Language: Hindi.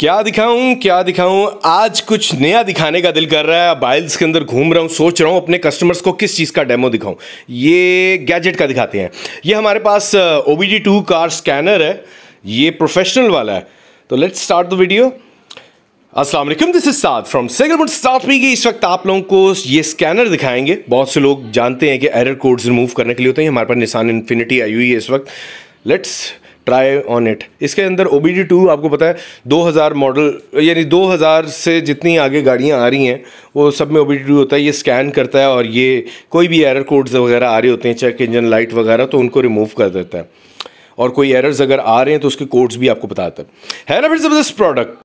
क्या दिखाऊं क्या दिखाऊं आज कुछ नया दिखाने का दिल कर रहा है बाइल्स के अंदर घूम रहा हूं सोच रहा हूं अपने कस्टमर्स को किस चीज़ का डेमो दिखाऊं ये गैजेट का दिखाते हैं ये हमारे पास O B two car scanner है ये प्रोफेशनल वाला है तो लेट्स स्टार्ट द वीडियो अस्सलाम वालेकुम दिस इज साद फ्रॉम सेगलमेंट स्टार्ट मी इस वक्त आप लोगों को ये स्कैनर दिखाएंगे बहुत से लोग जानते हैं कि एरर कोड्स रिमूव करने के लिए होते हैं हमारे पास निशान इन्फिनिटी आई हुई है इस वक्त लेट्स ट्राई ऑन इट इसके अंदर ओ बी टू आपको पता है 2000 मॉडल यानी 2000 से जितनी आगे गाड़ियाँ आ रही हैं वो सब में ओ बी टू होता है ये स्कैन करता है और ये कोई भी एरर कोड्स वगैरह आ रहे होते हैं चेक इंजन लाइट वगैरह तो उनको रिमूव कर देता है और कोई एरर्स अगर आ रहे हैं तो उसके कोड्स भी आपको बताता है है ना फिर ज़बरदस्त प्रोडक्ट